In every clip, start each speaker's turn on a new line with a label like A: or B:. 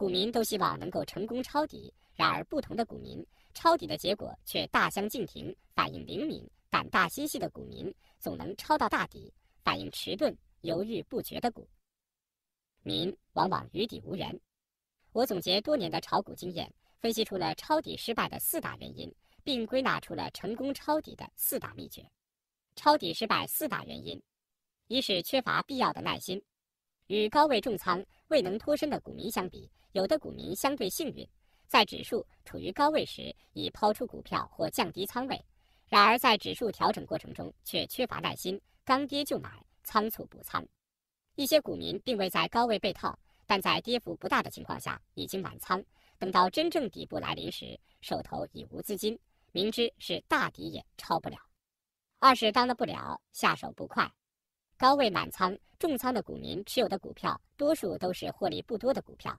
A: 股民都希望能够成功抄底，然而不同的股民抄底的结果却大相径庭。反应灵敏、胆大心细的股民总能抄到大底，反应迟钝、犹豫不决的股民往往与底无缘。我总结多年的炒股经验，分析出了抄底失败的四大原因，并归纳出了成功抄底的四大秘诀。抄底失败四大原因：一是缺乏必要的耐心。与高位重仓未能脱身的股民相比，有的股民相对幸运，在指数处于高位时已抛出股票或降低仓位；然而在指数调整过程中却缺乏耐心，刚跌就买，仓促补仓。一些股民并未在高位被套，但在跌幅不大的情况下已经满仓，等到真正底部来临时，手头已无资金，明知是大底也抄不了。二是当得不了，下手不快。高位满仓重仓的股民持有的股票，多数都是获利不多的股票。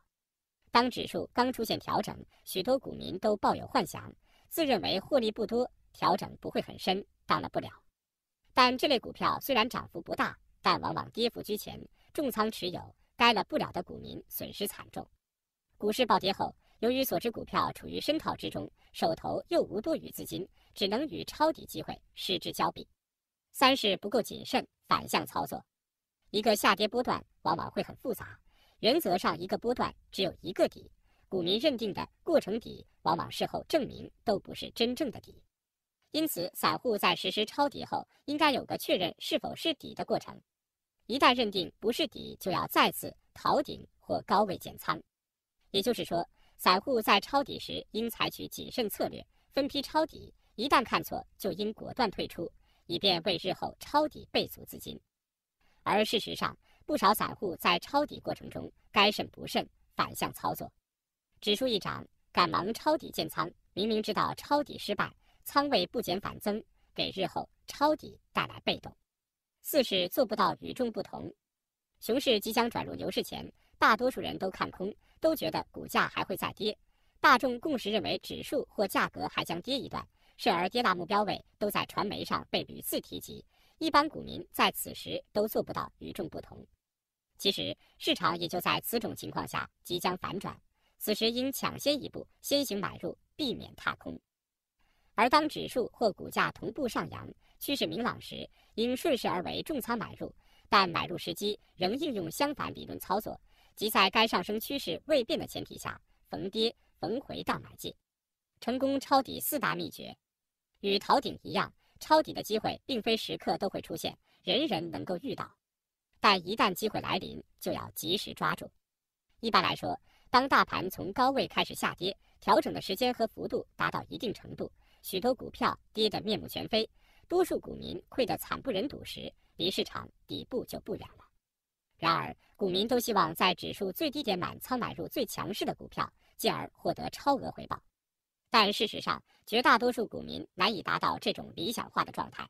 A: 当指数刚出现调整，许多股民都抱有幻想，自认为获利不多，调整不会很深，当了不了。但这类股票虽然涨幅不大，但往往跌幅居前，重仓持有，该了不了的股民损失惨重。股市暴跌后，由于所持股票处于深套之中，手头又无多余资金，只能与抄底机会失之交臂。三是不够谨慎，反向操作。一个下跌波段往往会很复杂，原则上一个波段只有一个底。股民认定的过程底，往往事后证明都不是真正的底。因此，散户在实施抄底后，应该有个确认是否是底的过程。一旦认定不是底，就要再次逃顶或高位减仓。也就是说，散户在抄底时应采取谨慎策略，分批抄底。一旦看错，就应果断退出。以便为日后抄底备足资金，而事实上，不少散户在抄底过程中，该慎不慎反向操作，指数一涨，赶忙抄底建仓，明明知道抄底失败，仓位不减反增，给日后抄底带来被动。四是做不到与众不同，熊市即将转入牛市前，大多数人都看空，都觉得股价还会再跌，大众共识认为指数或价格还将跌一段。而跌大目标位都在传媒上被屡次提及，一般股民在此时都做不到与众不同。其实市场也就在此种情况下即将反转，此时应抢先一步先行买入，避免踏空。而当指数或股价同步上扬，趋势明朗时，应顺势而为重仓买入，但买入时机仍应用相反理论操作，即在该上升趋势未变的前提下，逢跌逢回到买进。成功抄底四大秘诀。与逃顶一样，抄底的机会并非时刻都会出现，人人能够遇到。但一旦机会来临，就要及时抓住。一般来说，当大盘从高位开始下跌，调整的时间和幅度达到一定程度，许多股票跌得面目全非，多数股民亏得惨不忍睹时，离市场底部就不远了。然而，股民都希望在指数最低点满仓买入最强势的股票，进而获得超额回报。但事实上，绝大多数股民难以达到这种理想化的状态。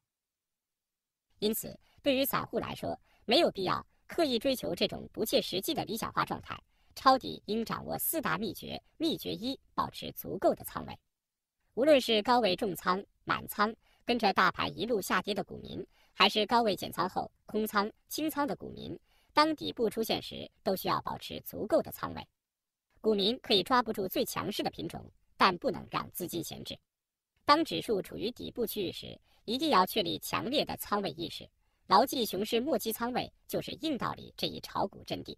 A: 因此，对于散户来说，没有必要刻意追求这种不切实际的理想化状态。抄底应掌握四大秘诀：秘诀一，保持足够的仓位。无论是高位重仓、满仓，跟着大盘一路下跌的股民，还是高位减仓后空仓、清仓的股民，当底部出现时，都需要保持足够的仓位。股民可以抓不住最强势的品种。但不能让资金闲置。当指数处于底部区域时，一定要确立强烈的仓位意识，牢记“熊市末期仓位就是硬道理”这一炒股阵地。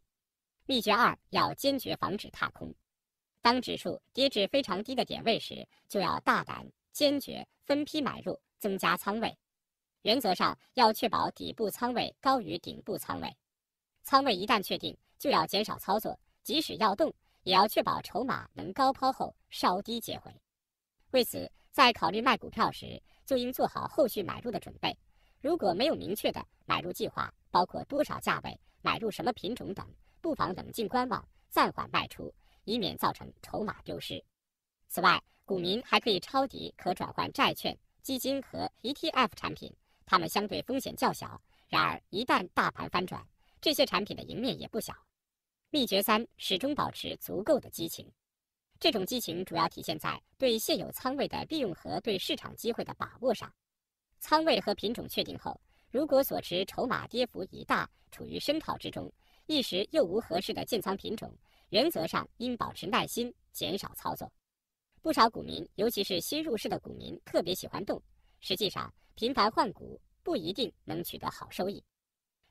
A: 秘诀二，要坚决防止踏空。当指数跌至非常低的点位时，就要大胆、坚决分批买入，增加仓位。原则上要确保底部仓位高于顶部仓位。仓位一旦确定，就要减少操作，即使要动。也要确保筹码能高抛后稍低接回。为此，在考虑卖股票时，就应做好后续买入的准备。如果没有明确的买入计划，包括多少价位买入什么品种等，不妨冷静观望，暂缓卖出，以免造成筹码丢失。此外，股民还可以抄底可转换债券、基金和 ETF 产品，它们相对风险较小。然而，一旦大盘翻转，这些产品的赢面也不小。秘诀三：始终保持足够的激情。这种激情主要体现在对现有仓位的利用和对市场机会的把握上。仓位和品种确定后，如果所持筹码跌幅已大，处于深套之中，一时又无合适的建仓品种，原则上应保持耐心，减少操作。不少股民，尤其是新入市的股民，特别喜欢动。实际上，频繁换股不一定能取得好收益。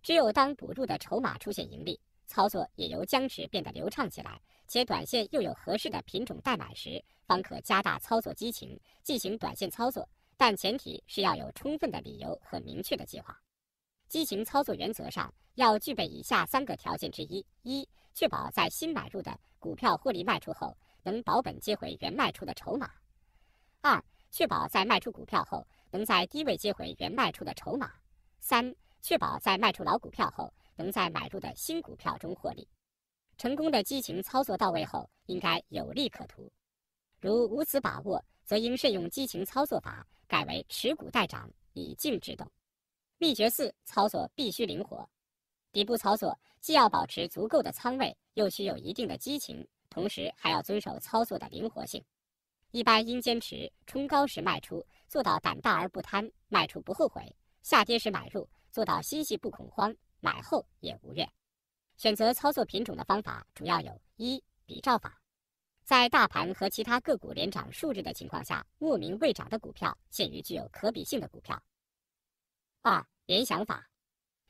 A: 只有当补入的筹码出现盈利。操作也由僵持变得流畅起来，且短线又有合适的品种代买时，方可加大操作激情，进行短线操作。但前提是要有充分的理由和明确的计划。激情操作原则上要具备以下三个条件之一：一、确保在新买入的股票获利卖出后，能保本接回原卖出的筹码；二、确保在卖出股票后，能在低位接回原卖出的筹码；三、确保在卖出老股票后。能在买入的新股票中获利，成功的激情操作到位后，应该有利可图。如无此把握，则应慎用激情操作法，改为持股待涨，以静制动。秘诀四：操作必须灵活。底部操作既要保持足够的仓位，又需有一定的激情，同时还要遵守操作的灵活性。一般应坚持冲高时卖出，做到胆大而不贪，卖出不后悔；下跌时买入，做到心细不恐慌。买后也无怨。选择操作品种的方法主要有：一、比照法，在大盘和其他个股连涨数日的情况下，莫名未涨的股票，限于具有可比性的股票；二、联想法，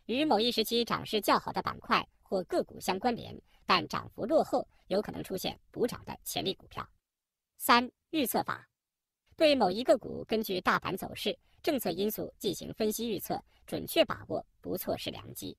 A: 与某一时期涨势较好的板块或个股相关联，但涨幅落后，有可能出现补涨的潜力股票；三、预测法，对某一个股根据大盘走势、政策因素进行分析预测。准确把握，不错是良机。